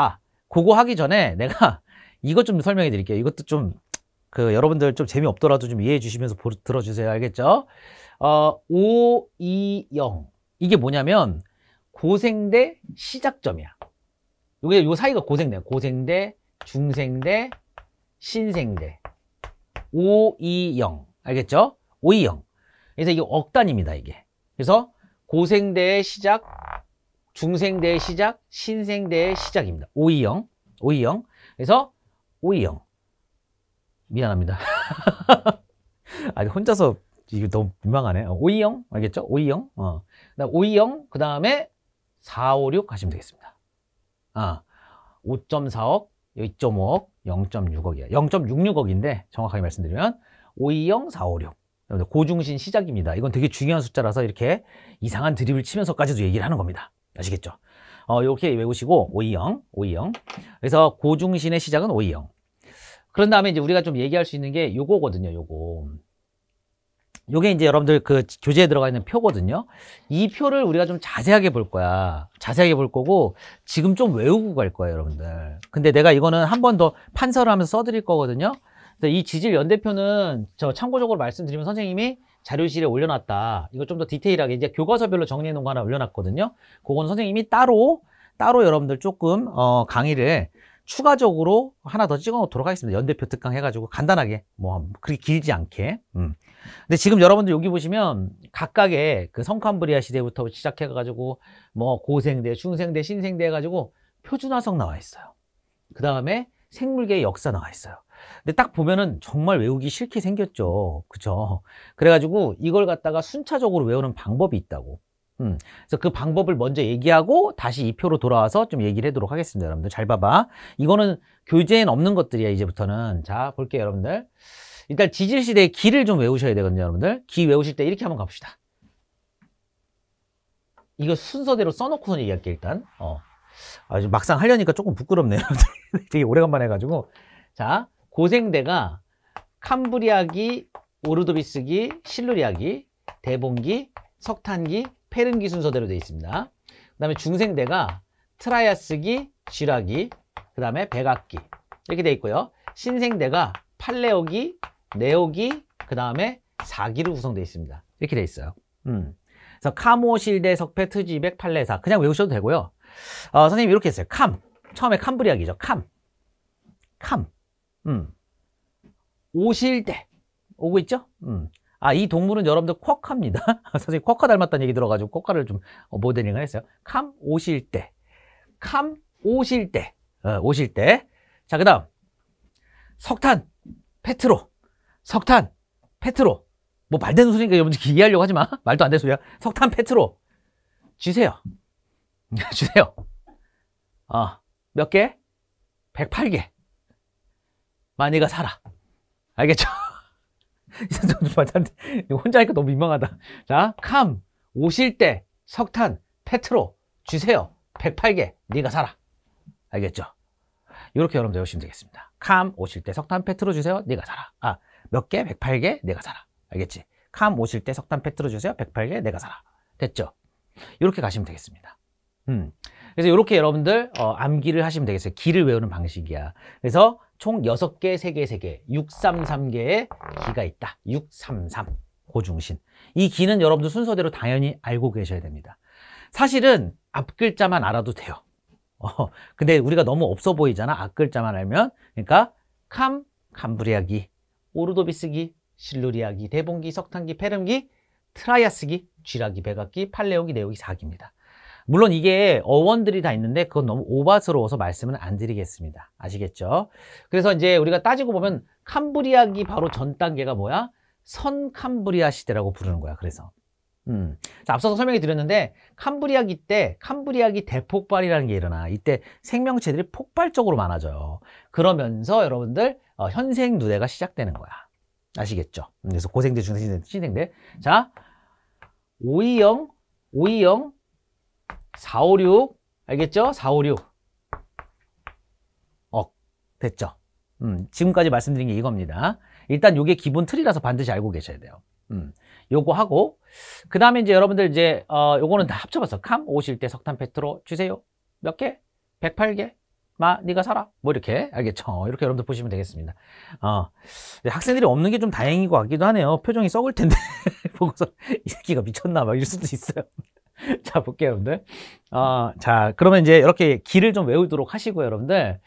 아, 그거 하기 전에 내가 이것 좀 설명해 드릴게요. 이것도 좀, 그, 여러분들 좀 재미없더라도 좀 이해해 주시면서 보, 들어주세요. 알겠죠? 어, 5, 2, 0. 이게 뭐냐면, 고생대 시작점이야. 요게, 요 사이가 고생대야. 고생대, 중생대, 신생대. 5, 2, 0. 알겠죠? 5, 2, 0. 그래서 이게 억단입니다, 이게. 그래서 고생대의 시작, 중생대의 시작, 신생대의 시작입니다. 오이영, 오이영. 그래서 오이영. 미안합니다. 아니 혼자서 이게 너무 민망하네. 어, 오이영 알겠죠? 오이영. 어. 그다음 오이영 그다음에 456 하시면 되겠습니다. 아. 5.4억, 2.5억, 0.6억이야. 0.66억인데 정확하게 말씀드리면 520, 456. 고중신 시작입니다. 이건 되게 중요한 숫자라서 이렇게 이상한 드립을 치면서까지도 얘기를 하는 겁니다. 아시겠죠? 어, 이렇게 외우시고 오이영, 오이영. 그래서 고중신의 시작은 오이영. 그런 다음에 이제 우리가 좀 얘기할 수 있는 게 요거거든요, 요거. 요게 이제 여러분들 그 교재에 들어가 있는 표거든요. 이 표를 우리가 좀 자세하게 볼 거야. 자세하게 볼 거고 지금 좀 외우고 갈거예 여러분들. 근데 내가 이거는 한 번 더 판서를 하면서 써드릴 거거든요. 이 지질 연대표는 저 참고적으로 말씀드리면 선생님이 자료실에 올려놨다. 이거 좀 더 디테일하게 이제 교과서별로 정리해 놓은 거 하나 올려놨거든요. 그건 선생님이 따로 따로 여러분들 조금 어, 강의를 추가적으로 하나 더 찍어 놓도록 하겠습니다. 연대표 특강 해가지고 간단하게 뭐 그리 길지 않게. 음. 근데 지금 여러분들 여기 보시면 각각의 그 성캄브리아 시대부터 시작해가지고 뭐 고생대, 중생대, 신생대 해가지고 표준화성 나와 있어요. 그 다음에 생물계의 역사 나와 있어요. 근데 딱 보면은 정말 외우기 싫게 생겼죠. 그쵸? 그래가지고 이걸 갖다가 순차적으로 외우는 방법이 있다고. 음, 그래서 그 방법을 먼저 얘기하고 다시 2표로 돌아와서 좀 얘기를 해도록 하겠습니다. 여러분들 잘 봐봐. 이거는 교재엔 없는 것들이야, 이제부터는. 자, 볼게요, 여러분들. 일단 지질시대의 길을 좀 외우셔야 되거든요, 여러분들. 기 외우실 때 이렇게 한번 갑시다. 이거 순서대로 써놓고서 얘기할게, 일단. 어. 아, 막상 하려니까 조금 부끄럽네요. 되게 오래간만에 해가지고. 자, 고생대가 캄브리아기, 오르도비스기, 실루리아기, 대봉기, 석탄기, 페른기 순서대로 되어 있습니다. 그 다음에 중생대가 트라이아스기, 쥐라기, 그 다음에 백악기 이렇게 되어 있고요. 신생대가 팔레오기, 네오기, 그 다음에 사기로 구성되어 있습니다. 이렇게 되어 있어요. 음. 그래서 카모실대, 석패, 트지백, 팔레사 그냥 외우셔도 되고요. 어, 선생님 이렇게 했어요. 캄 처음에 캄브리아기죠. 캄 캄. 음. 오실 때 오고 있죠? 음. 아, 이 동물은 여러분들 쿼카입니다. 선생님 쿼카 닮았다는 얘기 들어가지고 쿼카를 좀 모델링을 어, 뭐 했어요. 캄 오실 때. 캄 오실 때. 어, 오실 때. 자, 그 다음. 석탄, 페트로. 석탄, 페트로. 뭐말 되는 소리니까 여러분들 이해하려고 하지 마. 말도 안 되는 소리야. 석탄, 페트로. 주세요. 주세요. 어, 몇 개? 108개. 마이가 살아. 알겠죠? 혼자 하니까 너무 민망하다. 자, 캄, 오실 때, 석탄, 페트로, 주세요. 108개, 네가 살아. 알겠죠? 이렇게 여러분 외우시면 되겠습니다. 캄, 오실 때, 석탄, 페트로 주세요. 네가 살아. 아, 몇 개? 108개, 네가 살아. 알겠지? 캄, 오실 때, 석탄, 페트로 주세요. 108개, 네가 살아. 됐죠? 이렇게 가시면 되겠습니다. 음. 그래서 이렇게 여러분들 어, 암기를 하시면 되겠어요. 기를 외우는 방식이야. 그래서 총 6개, 3개, 3개, 633개의 기가 있다. 633, 고중신. 이 기는 여러분들 순서대로 당연히 알고 계셔야 됩니다. 사실은 앞글자만 알아도 돼요. 어, 근데 우리가 너무 없어 보이잖아. 앞글자만 알면. 그러니까 캄, 캄브리아기, 오르도비스기, 실루리아기, 대봉기, 석탄기, 페름기, 트라이아스기, 쥐라기, 백악기, 팔레오기, 네오기, 사기입니다. 물론 이게 어원들이 다 있는데 그건 너무 오바스러워서 말씀은 안 드리겠습니다. 아시겠죠? 그래서 이제 우리가 따지고 보면 캄브리아기 바로 전 단계가 뭐야? 선캄브리아 시대라고 부르는 거야. 그래서 음. 자, 앞서서 설명해 드렸는데 캄브리아기 때 캄브리아기 대폭발이라는 게 일어나 이때 생명체들이 폭발적으로 많아져요. 그러면서 여러분들 어, 현생 누대가 시작되는 거야. 아시겠죠? 그래서 고생대, 중생대, 신생대. 자, 오이영, 오이영, 456 알겠죠? 456억 됐죠? 음, 지금까지 말씀드린 게 이겁니다. 일단 요게 기본 틀이라서 반드시 알고 계셔야 돼요. 음, 요거 하고 그 다음에 이제 여러분들 이제 어, 요거는 다 합쳐봐서 캄 오실 때 석탄 페트로 주세요. 몇 개? 108개? 마 네가 살아 뭐 이렇게 알겠죠 이렇게 여러분들 보시면 되겠습니다 어 학생들이 없는 게 좀 다행이고 같기도 하네요 표정이 썩을 텐데 보고서 이 새끼가 미쳤나 막 이럴 수도 있어요 자, 볼게요, 여러분들. 어, 자, 그러면 이제 이렇게 길을 좀 외우도록 하시고요, 여러분들.